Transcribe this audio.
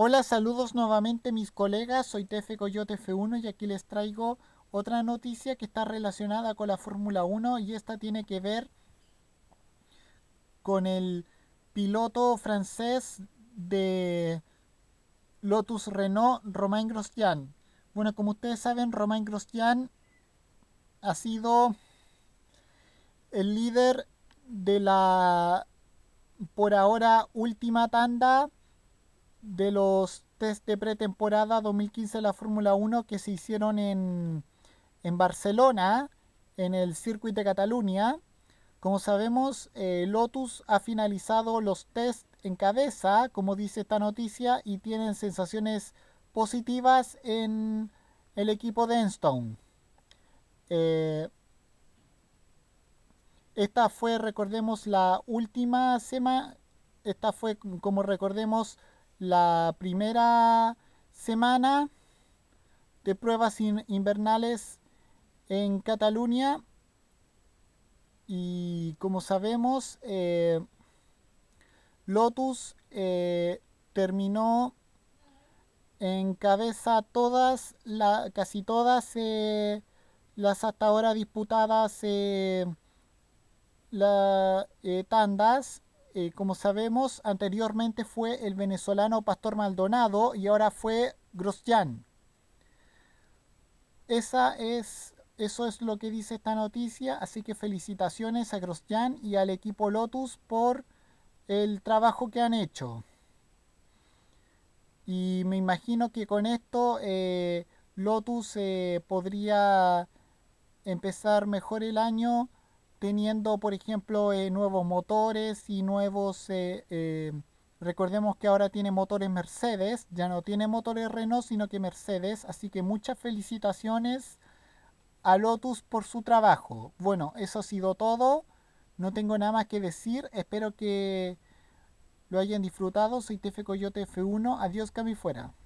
Hola, saludos nuevamente mis colegas, soy TF Coyote F1 y aquí les traigo otra noticia que está relacionada con la Fórmula 1 y esta tiene que ver con el piloto francés de Lotus Renault, Romain Grosjean. Bueno, como ustedes saben, Romain Grosjean ha sido el líder de la por ahora última tanda de los test de pretemporada 2015 de la Fórmula 1 que se hicieron en, en Barcelona, en el circuito de Cataluña. Como sabemos, eh, Lotus ha finalizado los test en cabeza, como dice esta noticia, y tienen sensaciones positivas en el equipo de Enstone. Eh, esta fue, recordemos, la última semana. Esta fue, como recordemos, la primera semana de pruebas invernales en Cataluña y como sabemos eh, Lotus eh, terminó en cabeza todas la, casi todas eh, las hasta ahora disputadas tandas eh, como sabemos, anteriormente fue el venezolano Pastor Maldonado y ahora fue Grosjean. es, eso es lo que dice esta noticia, así que felicitaciones a Grosjean y al equipo Lotus por el trabajo que han hecho. Y me imagino que con esto eh, Lotus eh, podría empezar mejor el año teniendo, por ejemplo, eh, nuevos motores y nuevos... Eh, eh, recordemos que ahora tiene motores Mercedes, ya no tiene motores Renault, sino que Mercedes. Así que muchas felicitaciones a Lotus por su trabajo. Bueno, eso ha sido todo. No tengo nada más que decir. Espero que lo hayan disfrutado. Soy TF Coyote F1. Adiós, Cami Fuera.